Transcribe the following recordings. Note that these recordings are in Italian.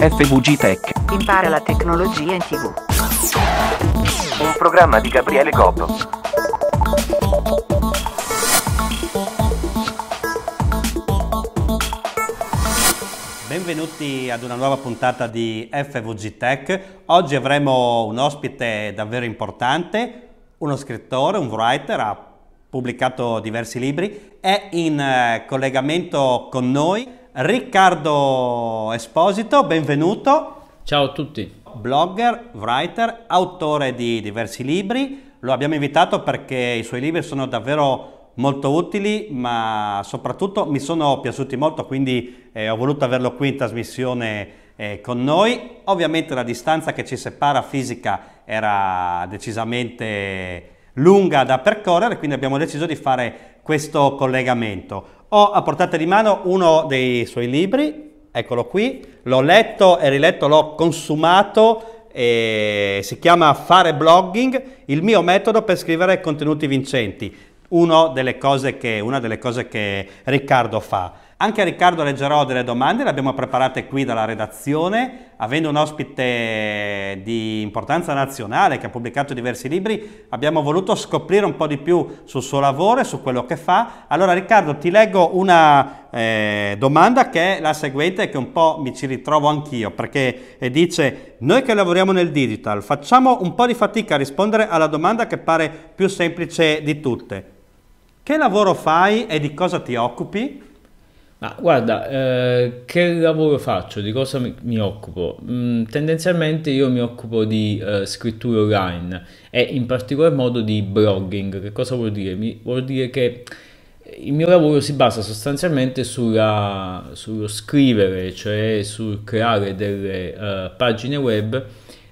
FVG Tech. Impara la tecnologia in tv. Un programma di Gabriele Coppo. Benvenuti ad una nuova puntata di FVG Tech. Oggi avremo un ospite davvero importante, uno scrittore, un writer, ha pubblicato diversi libri, è in eh, collegamento con noi Riccardo Esposito, benvenuto. Ciao a tutti. Blogger, writer, autore di diversi libri. Lo abbiamo invitato perché i suoi libri sono davvero molto utili, ma soprattutto mi sono piaciuti molto, quindi eh, ho voluto averlo qui in trasmissione eh, con noi. Ovviamente la distanza che ci separa fisica era decisamente lunga da percorrere, quindi abbiamo deciso di fare questo collegamento. Ho a portata di mano uno dei suoi libri, eccolo qui, l'ho letto e riletto, l'ho consumato, si chiama Fare blogging, il mio metodo per scrivere contenuti vincenti, delle che, una delle cose che Riccardo fa. Anche a Riccardo leggerò delle domande, le abbiamo preparate qui dalla redazione, avendo un ospite di importanza nazionale che ha pubblicato diversi libri, abbiamo voluto scoprire un po' di più sul suo lavoro e su quello che fa. Allora Riccardo ti leggo una eh, domanda che è la seguente che un po' mi ci ritrovo anch'io, perché eh, dice noi che lavoriamo nel digital facciamo un po' di fatica a rispondere alla domanda che pare più semplice di tutte. Che lavoro fai e di cosa ti occupi? Ma guarda, eh, che lavoro faccio? Di cosa mi, mi occupo? Mm, tendenzialmente io mi occupo di eh, scrittura online e in particolar modo di blogging. Che cosa vuol dire? Mi, vuol dire che il mio lavoro si basa sostanzialmente sulla, sullo scrivere, cioè sul creare delle eh, pagine web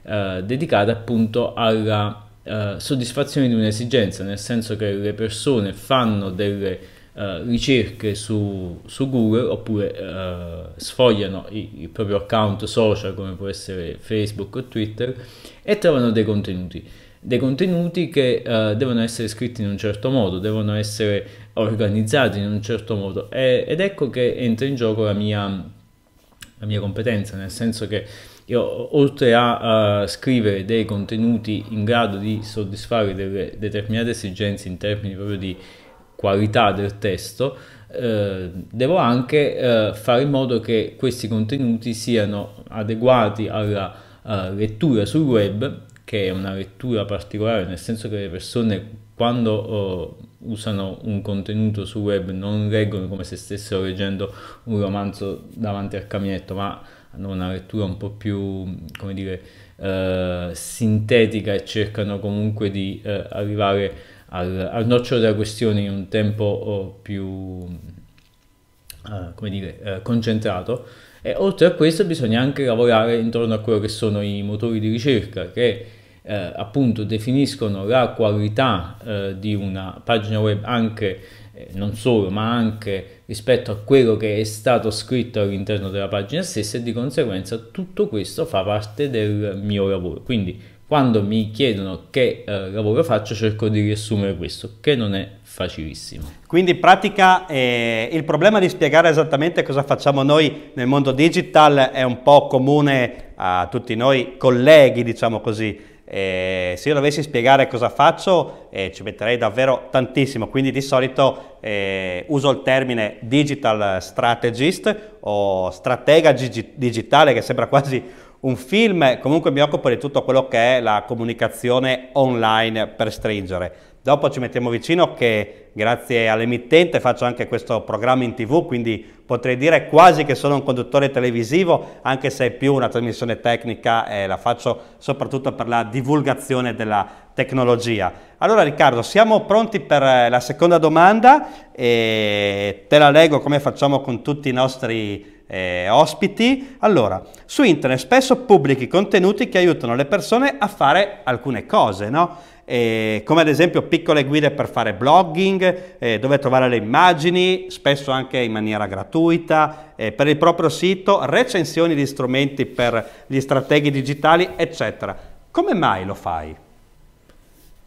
eh, dedicate appunto alla eh, soddisfazione di un'esigenza, nel senso che le persone fanno delle eh, ricerche su, su, Google oppure eh, sfogliano i, il proprio account social come può essere Facebook o Twitter e trovano dei contenuti dei contenuti che uh, devono essere scritti in un certo modo, devono essere organizzati in un certo modo e, ed ecco che entra in gioco la mia, la mia, competenza, nel senso che io oltre a uh, scrivere dei contenuti in grado di soddisfare delle determinate esigenze in termini proprio di qualità del testo, eh, devo anche eh, fare in modo che questi contenuti siano adeguati alla uh, lettura sul web, che è una lettura particolare, nel senso che le persone quando uh, usano un contenuto sul web non leggono come se stessero leggendo un romanzo davanti al caminetto, ma hanno una lettura un po' più, come dire, uh, sintetica e cercano comunque di eh, arrivare a al, al nocciolo della questione in un tempo oh, più uh, come dire, uh, concentrato e oltre a questo bisogna anche lavorare intorno a quello che sono i motori di ricerca che uh, appunto definiscono la qualità di una pagina web anche non solo, ma anche rispetto a quello che è stato scritto all'interno della pagina stessa e di conseguenza tutto questo fa parte del mio lavoro. Quindi quando mi chiedono che eh, lavoro faccio cerco di riassumere questo, che non è facilissimo. Quindi in pratica eh, il problema di spiegare esattamente cosa facciamo noi nel mondo digital è un po' comune a tutti noi colleghi, diciamo così. Eh, se io dovessi spiegare cosa faccio eh, ci metterei davvero tantissimo, quindi di solito eh, uso il termine digital strategist o stratega digitale che sembra quasi un film, comunque mi occupo di tutto quello che è la comunicazione online per stringere. Dopo ci mettiamo vicino che grazie all'emittente faccio anche questo programma in tv, quindi potrei dire quasi che sono un conduttore televisivo, anche se è più una trasmissione tecnica e eh, la faccio soprattutto per la divulgazione della tecnologia. Allora Riccardo, siamo pronti per la seconda domanda e te la leggo come facciamo con tutti i nostri eh, ospiti. Allora, su internet spesso pubblichi contenuti che aiutano le persone a fare alcune cose, no? Eh, come ad esempio piccole guide per fare blogging, eh, dove trovare le immagini, spesso anche in maniera gratuita, eh, per il proprio sito, recensioni di strumenti per gli strateghi digitali, eccetera. Come mai lo fai?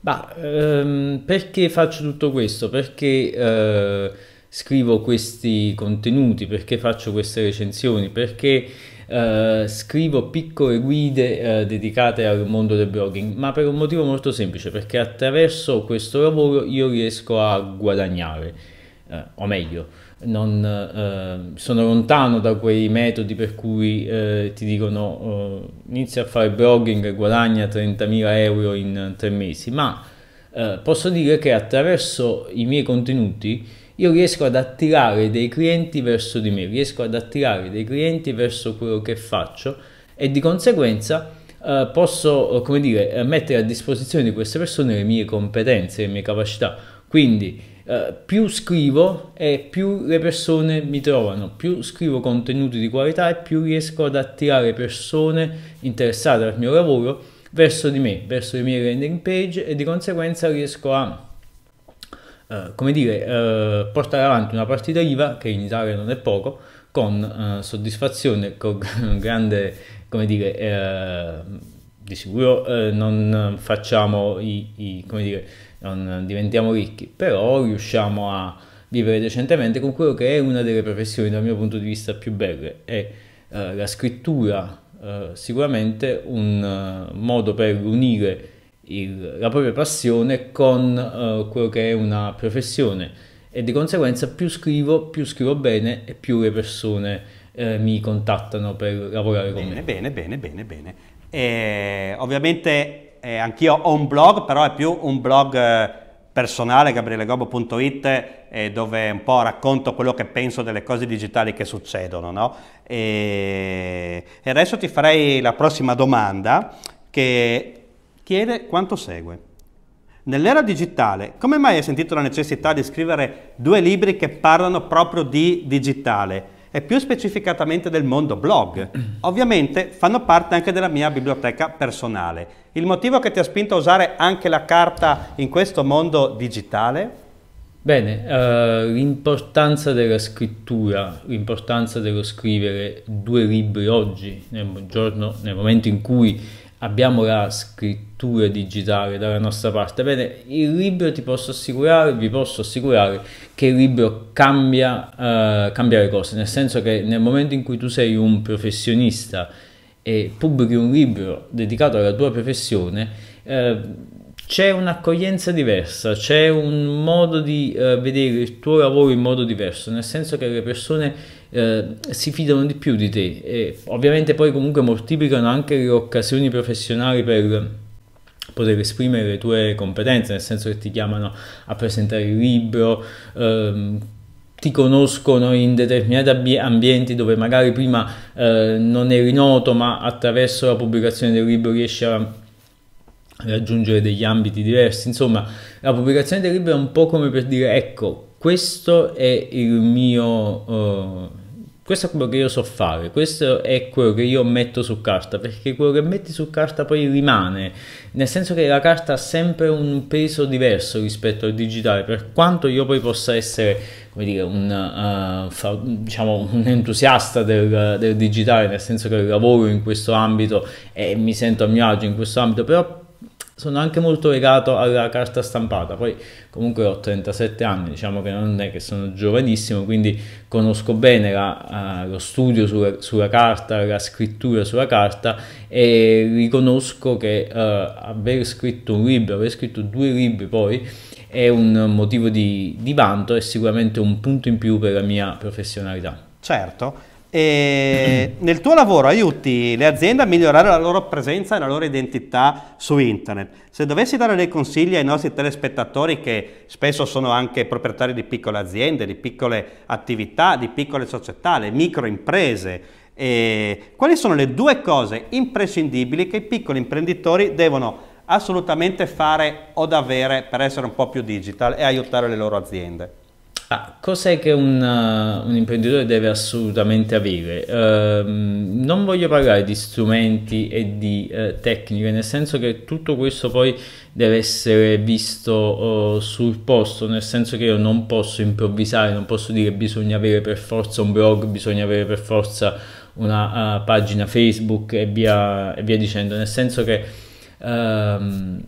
Bah, ehm, perché faccio tutto questo? Perché eh, scrivo questi contenuti, perché faccio queste recensioni, perché eh, scrivo piccole guide eh, dedicate al mondo del blogging, ma per un motivo molto semplice, perché attraverso questo lavoro io riesco a guadagnare, eh, o meglio, non, eh, sono lontano da quei metodi per cui eh, ti dicono oh, inizia a fare blogging e guadagna 30.000 euro in tre mesi, ma eh, posso dire che attraverso i miei contenuti io riesco ad attirare dei clienti verso di me, riesco ad attirare dei clienti verso quello che faccio e di conseguenza eh, posso, eh, come dire, eh, mettere a disposizione di queste persone le mie competenze, le mie capacità. Quindi eh, più scrivo e più le persone mi trovano, più scrivo contenuti di qualità e più riesco ad attirare persone interessate al mio lavoro verso di me, verso le mie landing page e di conseguenza riesco a eh, come dire, eh, portare avanti una partita IVA che in Italia non è poco, con eh, soddisfazione, con grande, come dire, eh, di sicuro eh, non facciamo i, i, come dire, non diventiamo ricchi, però riusciamo a vivere decentemente con quello che è una delle professioni dal mio punto di vista più belle, è la scrittura sicuramente un modo per unire il, la propria passione con uh, quello che è una professione e di conseguenza più scrivo, più scrivo bene e più le persone eh, mi contattano per lavorare bene, con me. Bene, bene, bene, bene. E, ovviamente eh, anch'io ho un blog, però è più un blog eh, personale, gabrielegobo.it, eh, dove un po' racconto quello che penso delle cose digitali che succedono. No? E, e adesso ti farei la prossima domanda, che chiede quanto segue. Nell'era digitale, come mai hai sentito la necessità di scrivere due libri che parlano proprio di digitale e più specificatamente del mondo blog? Ovviamente fanno parte anche della mia biblioteca personale. Il motivo che ti ha spinto a usare anche la carta in questo mondo digitale? Bene, uh, l'importanza della scrittura, l'importanza dello scrivere due libri oggi, nel, giorno, nel momento in cui abbiamo la scrittura digitale dalla nostra parte. Bene, il libro ti posso assicurare, vi posso assicurare che il libro cambia, uh, cambia le cose, nel senso che nel momento in cui tu sei un professionista e pubblichi un libro dedicato alla tua professione, uh, c'è un'accoglienza diversa, c'è un modo di uh, vedere il tuo lavoro in modo diverso, nel senso che le persone eh, si fidano di più di te e ovviamente poi comunque moltiplicano anche le occasioni professionali per poter esprimere le tue competenze, nel senso che ti chiamano a presentare il libro, ehm, ti conoscono in determinati ambienti dove magari prima eh, non eri noto, ma attraverso la pubblicazione del libro riesci a raggiungere degli ambiti diversi. Insomma, la pubblicazione del libro è un po' come per dire: ecco, questo è il mio. Eh, questo è quello che io so fare, questo è quello che io metto su carta, perché quello che metti su carta poi rimane, nel senso che la carta ha sempre un peso diverso rispetto al digitale, per quanto io poi possa essere, come dire, un, uh, diciamo, un entusiasta del, del digitale, nel senso che lavoro in questo ambito e mi sento a mio agio in questo ambito, però sono anche molto legato alla carta stampata, poi comunque ho 37 anni, diciamo che non è che sono giovanissimo, quindi conosco bene la, uh, lo studio sulla, sulla, carta, la scrittura sulla carta e riconosco che uh, aver scritto un libro, aver scritto due libri poi è un motivo di, di vanto e sicuramente un punto in più per la mia professionalità. Certo, e nel tuo lavoro aiuti le aziende a migliorare la loro presenza e la loro identità su internet. Se dovessi dare dei consigli ai nostri telespettatori che spesso sono anche proprietari di piccole aziende, di piccole attività, di piccole società, le microimprese, eh, quali sono le due cose imprescindibili che i piccoli imprenditori devono assolutamente fare o avere per essere un po' più digital e aiutare le loro aziende? Ah, cos'è che un, eh, un, imprenditore deve assolutamente avere? Eh, non voglio parlare di strumenti e di eh, tecniche, nel senso che tutto questo poi deve essere visto oh, sul posto, nel senso che io non posso improvvisare, non posso dire bisogna avere per forza un blog, bisogna avere per forza una uh, pagina Facebook e via, e via, dicendo, nel senso che... Um,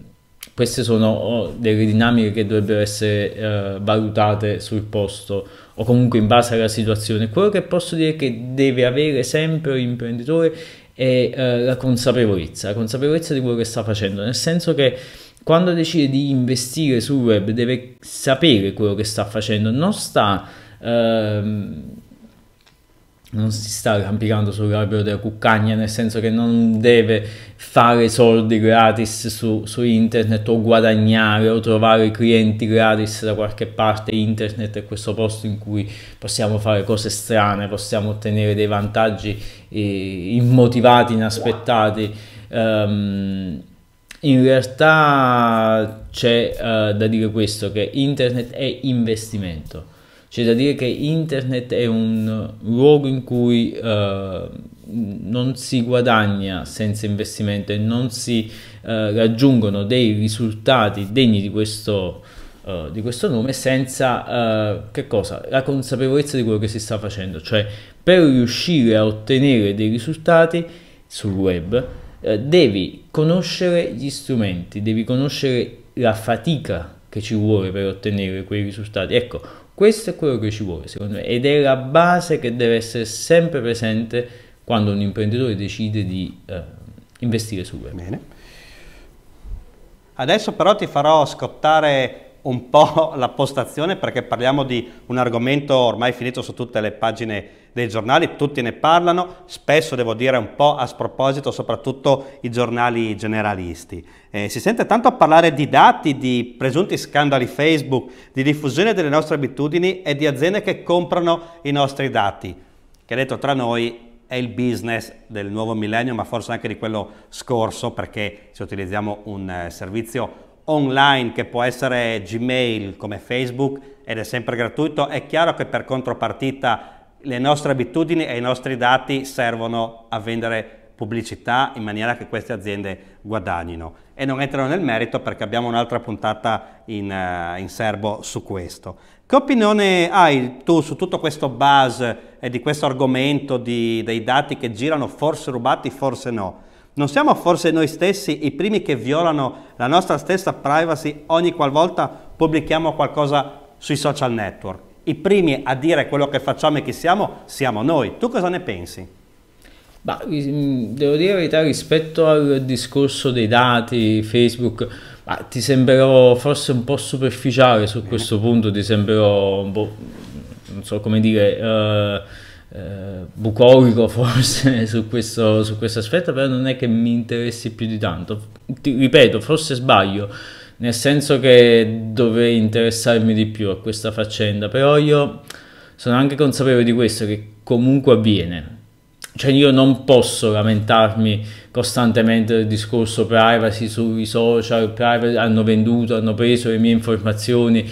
queste sono oh, delle dinamiche che dovrebbero essere eh, valutate sul posto o comunque in base alla situazione. Quello che posso dire è che deve avere sempre l'imprenditore è eh, la consapevolezza, la consapevolezza di quello che sta facendo, nel senso che quando decide di investire sul web deve sapere quello che sta facendo, non sta... Ehm, non si sta arrampicando sull'albero della cuccagna, nel senso che non deve fare soldi gratis su, su, internet o guadagnare o trovare clienti gratis da qualche parte. Internet è questo posto in cui possiamo fare cose strane, possiamo ottenere dei vantaggi eh, immotivati, inaspettati. Um, in realtà c'è uh, da dire questo, che internet è investimento c'è da dire che internet è un luogo in cui eh, non si guadagna senza investimento e non si eh, raggiungono dei risultati degni di questo, eh, di questo nome senza eh, la consapevolezza di quello che si sta facendo. Cioè per riuscire a ottenere dei risultati sul web eh, devi conoscere gli strumenti, devi conoscere la fatica che ci vuole per ottenere quei risultati. Ecco, questo è quello che ci vuole, secondo me, ed è la base che deve essere sempre presente quando un imprenditore decide di eh, investire su web. Bene. Adesso però ti farò scottare un po' la postazione perché parliamo di un argomento ormai finito su tutte le pagine dei giornali, tutti ne parlano, spesso devo dire un po' a sproposito, soprattutto i giornali generalisti. Eh, si sente tanto parlare di dati, di presunti scandali Facebook, di diffusione delle nostre abitudini e di aziende che comprano i nostri dati, che detto tra noi è il business del nuovo millennio, ma forse anche di quello scorso, perché se utilizziamo un eh, servizio online che può essere Gmail come Facebook ed è sempre gratuito, è chiaro che per contropartita le nostre abitudini e i nostri dati servono a vendere pubblicità in maniera che queste aziende guadagnino. E non entrano nel merito perché abbiamo un'altra puntata in, uh, in, serbo su questo. Che opinione hai tu su tutto questo buzz e di questo argomento di, dei dati che girano forse rubati, forse no? Non siamo forse noi stessi i primi che violano la nostra stessa privacy ogni qualvolta pubblichiamo qualcosa sui social network? i primi a dire quello che facciamo e chi siamo, siamo noi. Tu cosa ne pensi? Bah, mm, devo dire la verità rispetto al discorso dei dati, Facebook, bah, ti sembrerò forse un po' superficiale su questo punto, ti sembrerò un po', non so come dire, eh, eh, bucolico forse su questo, su questo aspetto, però non è che mi interessi più di tanto. Ti ripeto, forse sbaglio nel senso che dovrei interessarmi di più a questa faccenda, però io sono anche consapevole di questo che comunque avviene. Cioè io non posso lamentarmi costantemente del discorso privacy sui social, privacy, hanno venduto, hanno preso le mie informazioni.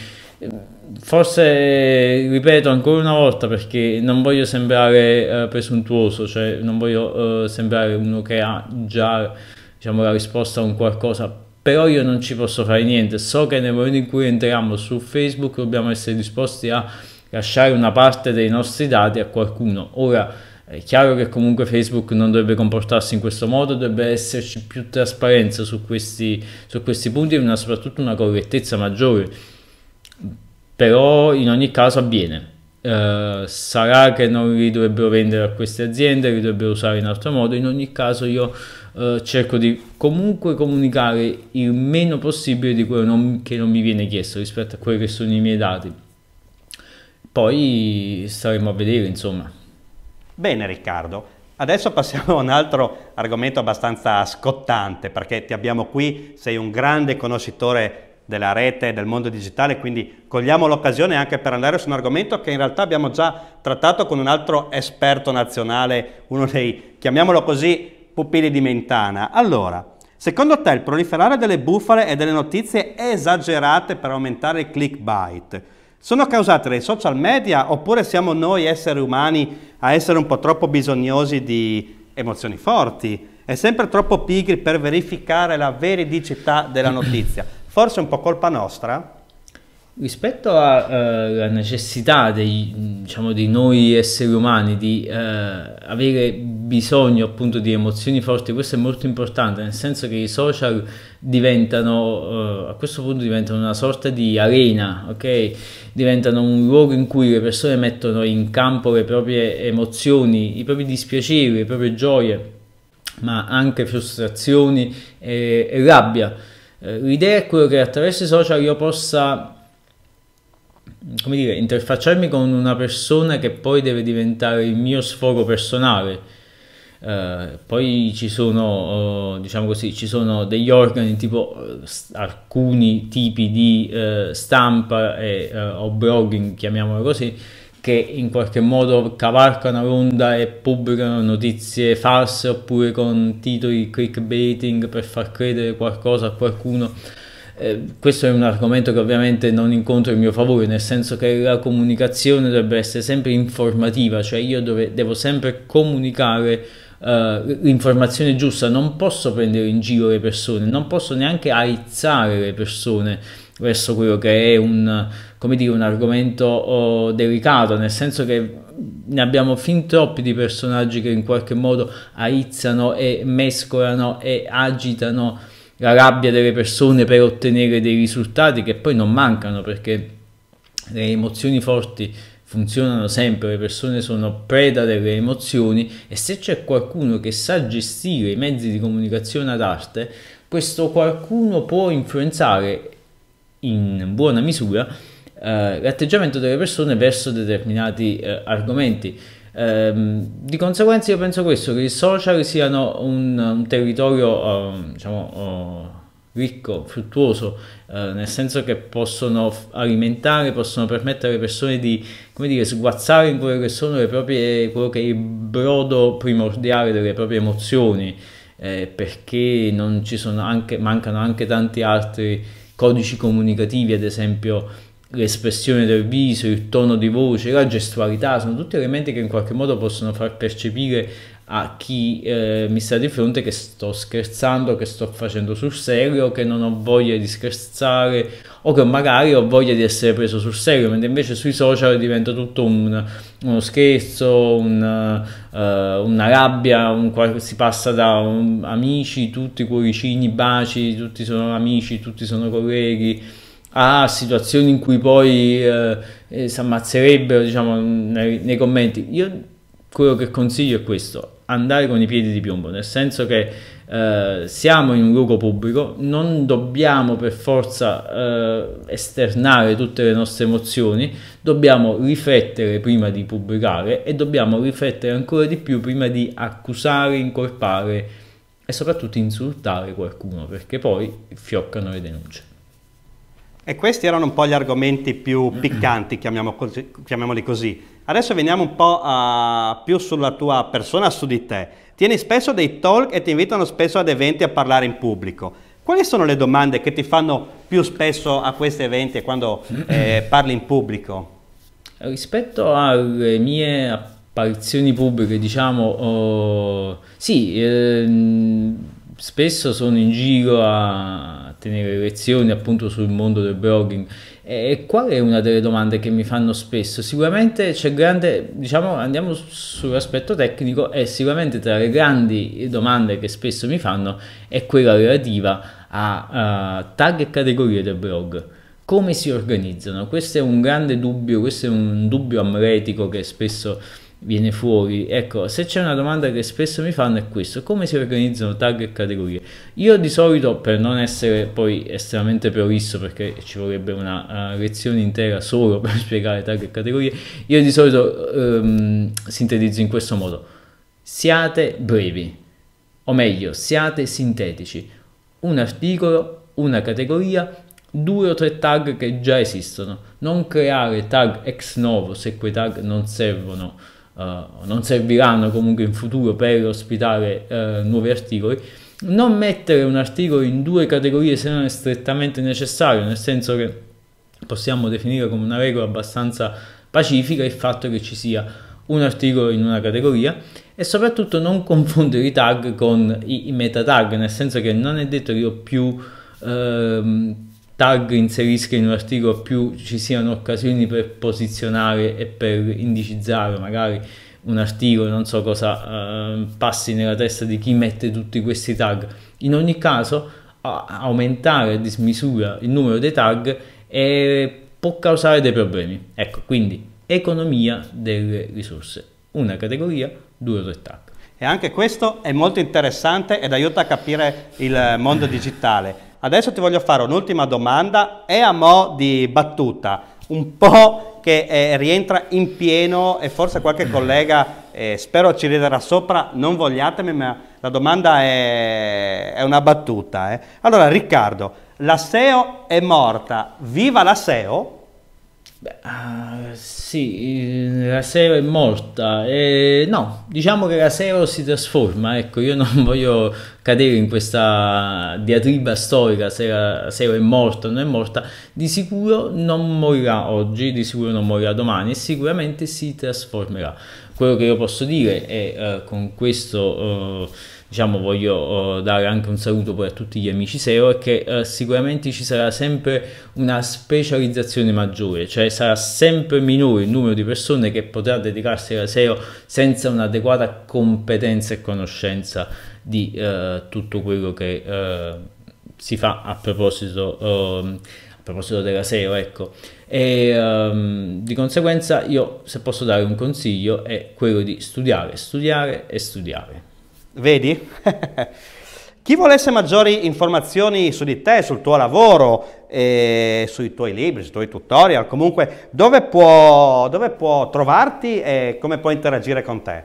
Forse ripeto ancora una volta perché non voglio sembrare eh, presuntuoso, cioè non voglio eh, sembrare uno che ha già diciamo, la risposta a un qualcosa però io non ci posso fare niente, so che nel momento in cui entriamo su Facebook dobbiamo essere disposti a lasciare una parte dei nostri dati a qualcuno. Ora, è chiaro che comunque Facebook non dovrebbe comportarsi in questo modo, dovrebbe esserci più trasparenza su questi, su questi punti e soprattutto una correttezza maggiore. Però in ogni caso avviene. Eh, sarà che non li dovrebbero vendere a queste aziende, li dovrebbero usare in altro modo. In ogni caso io eh, cerco di comunque comunicare il meno possibile di quello non, che non mi viene chiesto rispetto a quelli che sono i miei dati. Poi staremo a vedere, insomma. Bene Riccardo, Adesso passiamo a un altro argomento abbastanza scottante perché ti abbiamo qui, sei un grande conoscitore della rete, del mondo digitale, quindi cogliamo l'occasione anche per andare su un argomento che in realtà abbiamo già trattato con un altro esperto nazionale, uno dei, chiamiamolo così, pupilli di Mentana. Allora, secondo te il proliferare delle bufale e delle notizie esagerate per aumentare il clickbait sono causate dai social media oppure siamo noi esseri umani a essere un po' troppo bisognosi di emozioni forti e sempre troppo pigri per verificare la veridicità della notizia? Forse è un po' colpa nostra? rispetto alla eh, necessità dei, diciamo, di noi esseri umani di eh, avere bisogno appunto di emozioni forti, questo è molto importante, nel senso che i social diventano eh, a questo punto diventano una sorta di arena, ok? Diventano un luogo in cui le persone mettono in campo le proprie emozioni, i propri dispiaceri, le proprie gioie, ma anche frustrazioni e, e rabbia. Eh, l'idea è quella che attraverso i social io possa come dire, interfacciarmi con una persona che poi deve diventare il mio sfogo personale. Uh, poi ci sono, uh, diciamo così, ci sono degli organi tipo uh, alcuni tipi di stampa e, o blogging, chiamiamolo così, che in qualche modo cavalcano l'onda e pubblicano notizie false oppure con titoli clickbaiting per far credere qualcosa a qualcuno eh, questo è un argomento che ovviamente non incontro in mio favore, nel senso che la comunicazione dovrebbe essere sempre informativa, cioè io dove, devo sempre comunicare Uh, l'informazione giusta, non posso prendere in giro le persone, non posso neanche aizzare le persone verso quello che è un, dire, un argomento oh, delicato, nel senso che ne abbiamo fin troppi di personaggi che in qualche modo aizzano e mescolano e agitano la rabbia delle persone per ottenere dei risultati che poi non mancano perché le emozioni forti funzionano sempre, le persone sono preda delle emozioni e se c'è qualcuno che sa gestire i mezzi di comunicazione ad arte, questo qualcuno può influenzare in buona misura eh, l'atteggiamento delle persone verso determinati eh, argomenti. Ehm, di conseguenza io penso questo, che i social siano un, un territorio eh, diciamo, eh, ricco, fruttuoso, eh, nel senso che possono alimentare, possono permettere alle persone di dire, sguazzare in quello che sono le proprie, quello che è il brodo primordiale delle proprie emozioni, eh, perché non ci sono anche, mancano anche tanti altri codici comunicativi, ad esempio l'espressione del viso, il tono di voce, la gestualità, sono tutti elementi che in qualche modo possono far percepire a chi eh, mi sta di fronte che sto scherzando, che sto facendo sul serio, che non ho voglia di scherzare o che magari ho voglia di essere preso sul serio, mentre invece sui social diventa tutto un, uno scherzo, un, uh, una rabbia, un, si passa da amici, tutti cuoricini, baci, tutti sono amici, tutti sono colleghi a situazioni in cui poi eh, eh si ammazzerebbero diciamo, nei, nei commenti. Io quello che consiglio è questo, andare con i piedi di piombo, nel senso che eh, siamo in un luogo pubblico, non dobbiamo per forza eh, esternare tutte le nostre emozioni, dobbiamo riflettere prima di pubblicare e dobbiamo riflettere ancora di più prima di accusare, incolpare e soprattutto insultare qualcuno, perché poi fioccano le denunce. E questi erano un po' gli argomenti più piccanti, così, chiamiamoli così. Adesso veniamo un po' a, più sulla tua persona, su di te. Tieni spesso dei talk e ti invitano spesso ad eventi a parlare in pubblico. Quali sono le domande che ti fanno più spesso a questi eventi e quando eh, parli in pubblico? Rispetto alle mie apparizioni pubbliche, diciamo, oh, sì, eh, spesso sono in giro a tenere lezioni appunto sul mondo del blogging. E qual è una delle domande che mi fanno spesso? Sicuramente c'è grande, diciamo, andiamo sull'aspetto tecnico e sicuramente tra le grandi domande che spesso mi fanno è quella relativa a uh, tag e categorie del blog come si organizzano? Questo è un grande dubbio, questo è un dubbio amletico che spesso viene fuori. Ecco, se c'è una domanda che spesso mi fanno è questo, come si organizzano tag e categorie? Io di solito, per non essere poi estremamente provisso, perché ci vorrebbe una uh, lezione intera solo per spiegare tag e categorie, io di solito um, sintetizzo in questo modo, siate brevi, o meglio, siate sintetici, un articolo, una categoria, due o tre tag che già esistono, non creare tag ex novo se quei tag non servono eh, non serviranno comunque in futuro per ospitare uh, nuovi articoli, non mettere un articolo in due categorie se non è strettamente necessario, nel senso che possiamo definire come una regola abbastanza pacifica il fatto che ci sia un articolo in una categoria e soprattutto non confondere i tag con i, i meta tag, nel senso che non è detto che io più ehm, tag inserisca in un articolo più ci siano occasioni per posizionare e per indicizzare magari un articolo, non so cosa eh, passi nella testa di chi mette tutti questi tag. In ogni caso, aumentare a dismisura il numero dei tag e può causare dei problemi. Ecco, quindi economia delle risorse. Una categoria, due o tre tag. E anche questo è molto interessante ed aiuta a capire il mondo digitale Adesso ti voglio fare un'ultima domanda, è a mo' di battuta, un po' che eh, rientra in pieno e forse qualche collega, eh, spero ci riderà sopra, non vogliatemi, ma la domanda è, è una battuta. Eh. Allora Riccardo, la SEO è morta, viva la SEO? Beh, uh, sì, la SEO è morta. Eh, no, diciamo che la SEO si trasforma. Ecco, io non voglio cadere in questa diatriba storica se la SEO è morta o non è morta. Di sicuro non morirà oggi, di sicuro non morirà domani e sicuramente si trasformerà. Quello che io posso dire è eh, con questo... Eh, diciamo voglio uh, dare anche un saluto poi a tutti gli amici SEO è che uh, sicuramente ci sarà sempre una specializzazione maggiore cioè sarà sempre minore il numero di persone che potrà dedicarsi alla SEO senza un'adeguata competenza e conoscenza di uh, tutto quello che si fa a proposito ehm, a proposito della SEO, ecco, e um, di conseguenza io se posso dare un consiglio è quello di studiare, studiare e studiare. Vedi? Chi volesse maggiori informazioni su di te, sul tuo lavoro, eh, sui tuoi libri, sui tuoi tutorial, comunque dove può, dove può trovarti e come può interagire con te?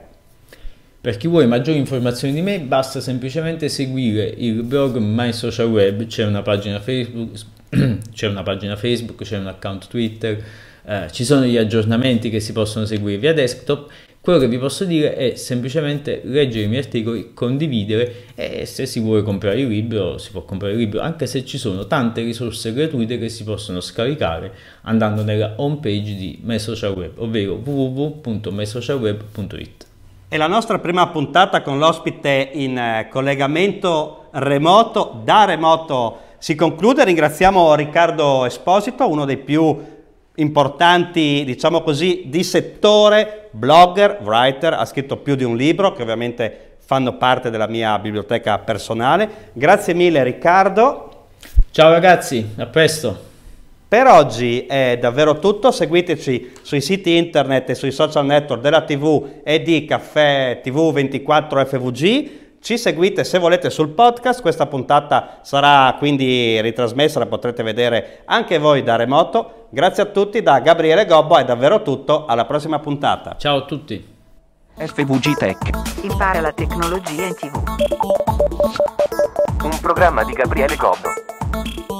Per chi vuole maggiori informazioni di me basta semplicemente seguire il blog My Social Web, c'è una pagina Facebook, c'è un account Twitter, eh, ci sono gli aggiornamenti che si possono seguire via desktop quello che vi posso dire è semplicemente leggere i miei articoli, condividere e se si vuole comprare il libro si può comprare il libro, anche se ci sono tante risorse gratuite che si possono scaricare andando nella home page di MySocialWeb, ovvero www.mysocialweb.it. E la nostra prima puntata con l'ospite in eh, collegamento remoto, da remoto si conclude, ringraziamo Riccardo Esposito, uno dei più importanti, diciamo così, di settore, blogger, writer, ha scritto più di un libro che ovviamente fanno parte della mia biblioteca personale. Grazie mille Riccardo. Ciao ragazzi, a presto. Per oggi è davvero tutto, seguiteci sui siti internet e sui social network della TV e di Caffè TV 24 FVG ci seguite se volete sul podcast, questa puntata sarà quindi ritrasmessa, la potrete vedere anche voi da remoto. Grazie a tutti da Gabriele Gobbo, è davvero tutto, alla prossima puntata. Ciao a tutti. FVG Tech. Impara la tecnologia in tv. Un programma di Gabriele Gobbo.